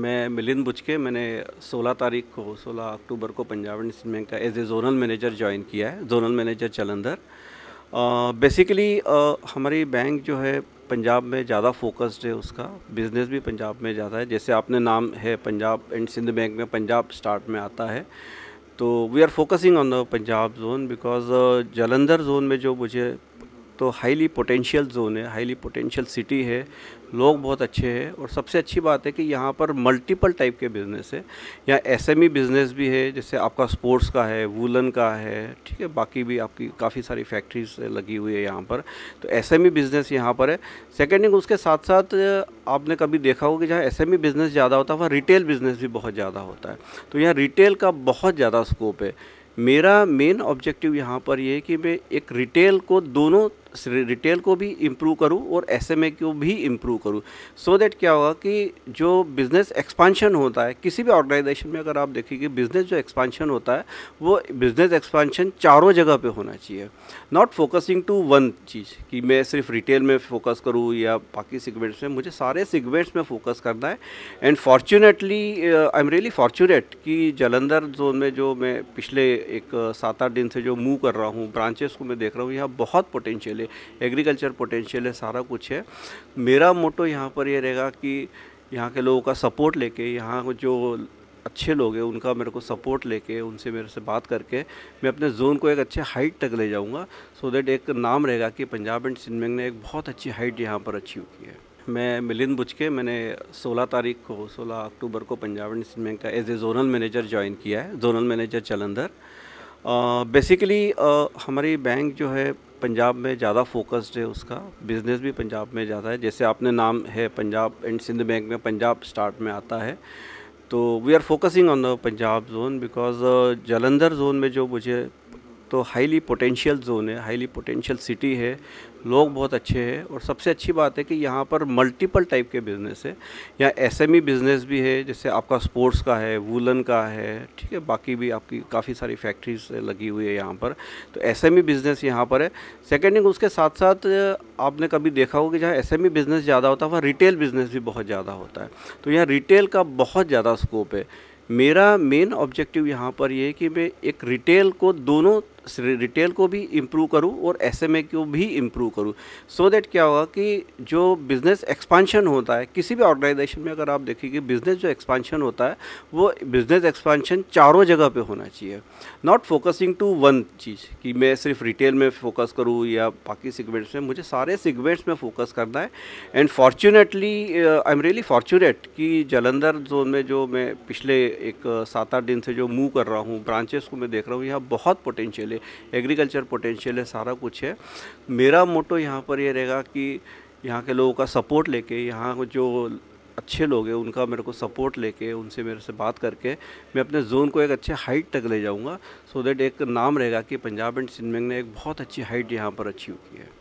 मैं मिलिंद बुचके मैंने 16 तारीख को 16 अक्टूबर को पंजाब नेशनल बैंक का as a zonal manager join किया है जोनल मैनेजर जलंधर बेसिकली हमारी बैंक जो है पंजाब में ज़्यादा फोकस्ड है उसका बिज़नेस भी पंजाब में ज़्यादा है जैसे आपने नाम है पंजाब एंड सिंध बैंक में पंजाब स्टार्ट में आता है तो we are focusing on the Punjab zone because Jalandhar zone में जो मुझे तो हाईली पोटेंशियल जोन है हाईली पोटेंशियल सिटी है लोग बहुत अच्छे हैं और सबसे अच्छी बात है कि यहाँ पर मल्टीपल टाइप के बिज़नेस है यहाँ एसएमई बिज़नेस e भी है जैसे आपका स्पोर्ट्स का है वूलन का है ठीक है बाकी भी आपकी काफ़ी सारी फैक्ट्रीज लगी हुई है यहाँ पर तो एसएमई बिज़नेस e यहाँ पर है सेकेंड उसके साथ साथ आपने कभी देखा होगा कि जहाँ एस बिज़नेस ज़्यादा होता है वहाँ रिटेल बिज़नेस भी बहुत ज़्यादा होता है तो यहाँ रिटेल का बहुत ज़्यादा स्कोप है मेरा मेन ऑब्जेक्टिव यहाँ पर ये है कि मैं एक रिटेल को दोनों रिटेल को भी इम्प्रूव करूँ और एस एम ए को भी इम्प्रूव करूँ सो so दैट क्या होगा कि जो बिज़नेस एक्सपांशन होता है किसी भी ऑर्गेनाइजेशन में अगर आप देखेंगे बिज़नेस जो एक्सपांशन होता है वो बिज़नेस एक्सपांशन चारों जगह पे होना चाहिए नॉट फोकसिंग टू वन चीज़ कि मैं सिर्फ रिटेल में फोकस करूँ या बाकी सिगमेंट्स में मुझे सारे सिगमेंट्स में फोकस करना है and fortunately I am really fortunate कि जलंधर जोन में जो मैं पिछले एक सात आठ दिन से जो मूव कर रहा हूँ ब्रांचेस को मैं देख रहा हूँ यहाँ बहुत पोटेंशियल है एग्रीकल्चर पोटेंशियल है सारा कुछ है मेरा मोटो यहाँ पर यह रहेगा कि यहाँ के लोगों का सपोर्ट लेके यहाँ जो अच्छे लोग हैं उनका मेरे को सपोर्ट लेके उनसे मेरे से बात करके मैं अपने जोन को एक अच्छे हाइट तक ले जाऊँगा सो so देट एक नाम रहेगा कि पंजाब एंड सिंधमेंग ने एक बहुत अच्छी हाइट यहाँ पर अचीव की है मैं मिलिंद बुचके मैंने 16 तारीख को 16 अक्टूबर को पंजाब एंड सिंध बैंक का as a zonal manager join किया है zonal manager Jalandhar basically uh, uh, हमारी बैंक जो है पंजाब में ज़्यादा फोकस्ड है उसका बिज़नेस भी पंजाब में ज़्यादा है जैसे आपने नाम है पंजाब एंड सिंध बैंक में पंजाब स्टार्ट में आता है तो we are focusing on the Punjab zone because Jalandhar zone में जो मुझे तो हाईली पोटेंशियल जोन है हाईली पोटेंशियल सिटी है लोग बहुत अच्छे हैं और सबसे अच्छी बात है कि यहाँ पर मल्टीपल टाइप के बिज़नेस है यहाँ एस बिज़नेस e भी है जैसे आपका स्पोर्ट्स का है वूलन का है ठीक है बाकी भी आपकी काफ़ी सारी फैक्ट्रीज लगी हुई है यहाँ पर तो एस बिज़नेस e यहाँ पर है सेकेंड थिंग उसके साथ साथ आपने कभी देखा होगा कि जहाँ एस बिज़नेस ज़्यादा होता है वहाँ रिटेल बिज़नेस भी बहुत ज़्यादा होता है तो यहाँ रिटेल का बहुत ज़्यादा स्कोप है मेरा मेन ऑब्जेक्टिव यहाँ पर ये है कि मैं एक रिटेल को दोनों रिटेल को भी इम्प्रूव करूँ और एस एम ए को भी इम्प्रूव करूँ सो so दैट क्या होगा कि जो बिज़नेस एक्सपांशन होता है किसी भी ऑर्गेनाइजेशन में अगर आप देखेंगे बिज़नेस जो एक्सपांशन होता है वो बिज़नेस एक्सपांशन चारों जगह पे होना चाहिए नॉट फोकसिंग टू वन चीज़ कि मैं सिर्फ रिटेल में फोकस करूँ या बाकी सिगमेंट्स में मुझे सारे सिगमेंट्स में फोकस करना है and fortunately I am really fortunate कि जलंधर जोन में जो मैं पिछले एक सात आठ दिन से जो मूव कर रहा हूँ ब्रांचेस को मैं देख रहा हूँ यहाँ बहुत पोटेंशियल है एग्रीकल्चर पोटेंशियल है सारा कुछ है मेरा मोटो यहाँ पर यह रहेगा कि यहाँ के लोगों का सपोर्ट लेके यहाँ जो अच्छे लोग हैं उनका मेरे को सपोर्ट लेके उनसे मेरे से बात करके मैं अपने जोन को एक अच्छे हाइट तक ले जाऊँगा सो so देट एक नाम रहेगा कि पंजाब एंड सिंध ने एक बहुत अच्छी हाइट यहाँ पर अचीव की है